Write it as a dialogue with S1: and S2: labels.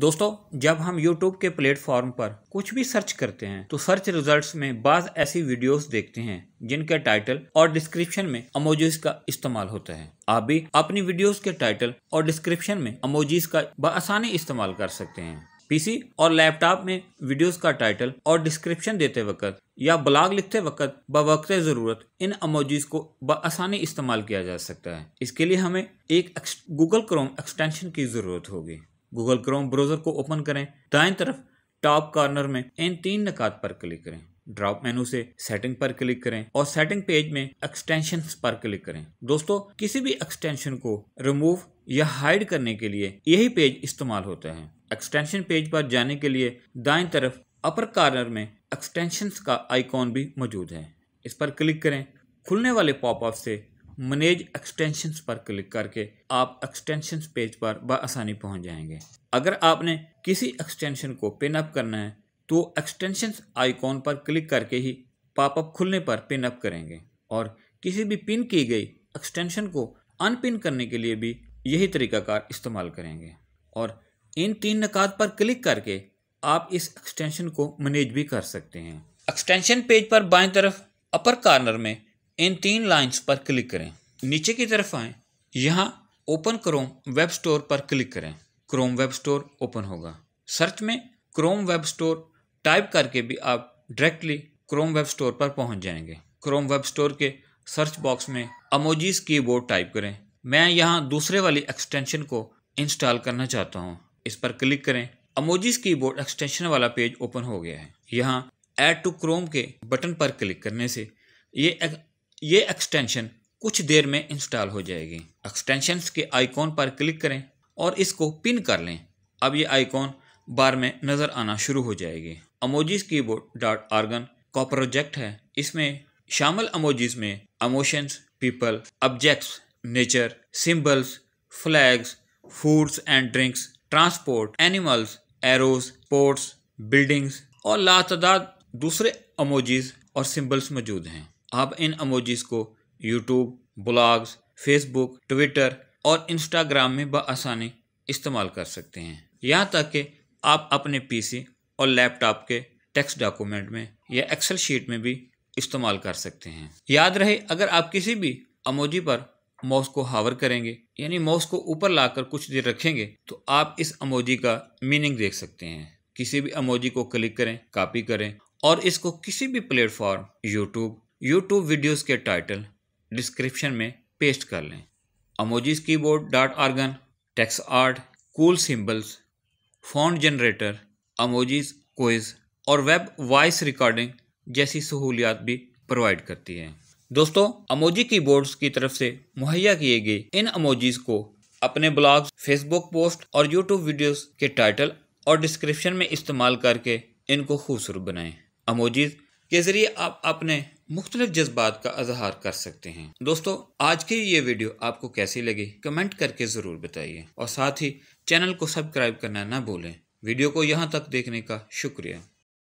S1: दोस्तों जब हम YouTube के प्लेटफॉर्म पर कुछ भी सर्च करते हैं तो सर्च रिजल्ट्स में बाज ऐसी वीडियोस देखते हैं जिनके टाइटल और डिस्क्रिप्शन में अमोजीज का इस्तेमाल होता है आप भी अपनी वीडियोस के टाइटल और डिस्क्रिप्शन में अमोजीज का आसानी इस्तेमाल कर सकते हैं पीसी और लैपटॉप में वीडियोस का टाइटल और डिस्क्रिप्शन देते वक्त या ब्लॉग लिखते वक्त बवक्त ज़रूरत इन अमोजीज को आसानी इस्तेमाल किया जा सकता है इसके लिए हमें एक गूगल क्रोम एक्सटेंशन की ज़रूरत होगी गूगल क्रोम ब्राउज़र को ओपन करें दाएं तरफ टॉप कॉर्नर में इन तीन नकात पर क्लिक करें ड्रॉप मेनू से सेटिंग पर क्लिक करें और सेटिंग पेज में एक्सटेंशन पर क्लिक करें दोस्तों किसी भी एक्सटेंशन को रिमूव या हाइड करने के लिए यही पेज इस्तेमाल होता है एक्सटेंशन पेज पर जाने के लिए दाएं तरफ अपर कार्नर में एक्सटेंशन का आइकॉन भी मौजूद है इस पर क्लिक करें खुलने वाले पॉपअप से मैनेज एक्सटेंशंस पर क्लिक करके आप एक्सटेंशंस पेज पर बसानी पहुंच जाएंगे अगर आपने किसी एक्सटेंशन को पिन अप करना है तो एक्सटेंशंस आइकॉन पर क्लिक करके ही पॉपअप खुलने पर पिन अप करेंगे और किसी भी पिन की गई एक्सटेंशन को अनपिन करने के लिए भी यही तरीकाकार इस्तेमाल करेंगे और इन तीन नकात पर क्लिक करके आप इस एक्सटेंशन को मैनेज भी कर सकते हैं एक्सटेंशन पेज पर बाएं तरफ अपर कार्नर में इन तीन लाइंस पर क्लिक करें नीचे की तरफ आएं यहाँ ओपन क्रोम वेब स्टोर पर क्लिक करें क्रोम वेब स्टोर ओपन होगा सर्च में क्रोम वेब स्टोर टाइप करके भी आप डायरेक्टली क्रोम वेब स्टोर पर पहुंच जाएंगे क्रोम वेब स्टोर के सर्च बॉक्स में अमोजीज कीबोर्ड टाइप करें मैं यहाँ दूसरे वाली एक्सटेंशन को इंस्टॉल करना चाहता हूँ इस पर क्लिक करें अमोजीज कीबोर्ड एक्सटेंशन वाला पेज ओपन हो गया है यहाँ ऐड टू क्रोम के बटन पर क्लिक करने से ये ये एक्सटेंशन कुछ देर में इंस्टॉल हो जाएगी एक्सटेंशंस के आइकॉन पर क्लिक करें और इसको पिन कर लें अब ये आइकॉन बार में नज़र आना शुरू हो जाएगी की कीबोर्ड डॉट आर्गन का प्रोजेक्ट है इसमें शामिल अमोजिस में emotions people objects nature symbols flags foods and drinks transport animals arrows ports buildings और लातदाद दूसरे अमोजिस और सिंबल्स मौजूद हैं आप इन अमोजीज़ को यूट्यूब ब्लॉग्स फेसबुक ट्विटर और इंस्टाग्राम में बसानी इस्तेमाल कर सकते हैं यहाँ तक कि आप अपने पीसी और लैपटॉप के टेक्स्ट डॉक्यूमेंट में या एक्सेल शीट में भी इस्तेमाल कर सकते हैं याद रहे अगर आप किसी भी अमोजी पर माउस को हावर करेंगे यानी माउस को ऊपर लाकर कुछ देर रखेंगे तो आप इस अमोजी का मीनिंग देख सकते हैं किसी भी अमोजी को क्लिक करें कॉपी करें और इसको किसी भी प्लेटफॉर्म यूट्यूब यूट्यूब वीडियोस के टाइटल डिस्क्रिप्शन में पेस्ट कर लें emojis keyboard dot org text art cool symbols font generator emojis कोइज और वेब वॉइस रिकॉर्डिंग जैसी सहूलियात भी प्रोवाइड करती है दोस्तों अमोजी कीबोर्ड्स की तरफ से मुहैया किए गए इन अमोजीज को अपने ब्लॉग्स फेसबुक पोस्ट और यूट्यूब वीडियोस के टाइटल और डिस्क्रिप्शन में इस्तेमाल करके इनको खूबसूरत बनाएं अमोजीज के ज़रिए आप अपने मुख्तलिफ जज्बात का अजहार कर सकते हैं दोस्तों आज की ये वीडियो आपको कैसी लगी कमेंट करके ज़रूर बताइए और साथ ही चैनल को सब्सक्राइब करना ना भूलें वीडियो को यहाँ तक देखने का शुक्रिया